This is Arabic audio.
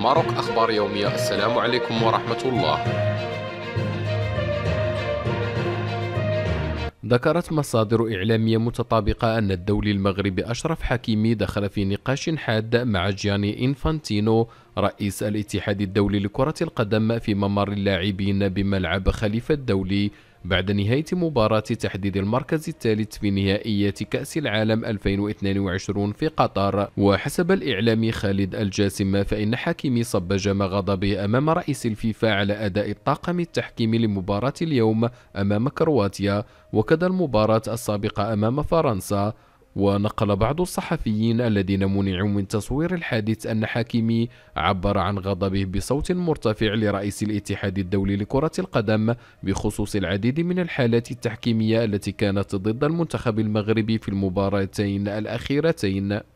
ماروك أخبار يومية السلام عليكم ورحمة الله ذكرت مصادر إعلامية متطابقة أن الدولي المغربي أشرف حكيمي دخل في نقاش حاد مع جياني إنفانتينو رئيس الاتحاد الدولي لكرة القدم في ممر اللاعبين بملعب خليفة الدولي بعد نهاية مباراة تحديد المركز الثالث في نهائيات كأس العالم 2022 في قطر وحسب الإعلام خالد الجاسم فإن حكيمي صب جم غضبه أمام رئيس الفيفا على أداء الطاقم التحكيمي لمباراة اليوم أمام كرواتيا وكذا المباراة السابقة أمام فرنسا ونقل بعض الصحفيين الذين منعوا من تصوير الحادث أن حكيمي عبر عن غضبه بصوت مرتفع لرئيس الاتحاد الدولي لكرة القدم بخصوص العديد من الحالات التحكيمية التي كانت ضد المنتخب المغربي في المباراتين الأخيرتين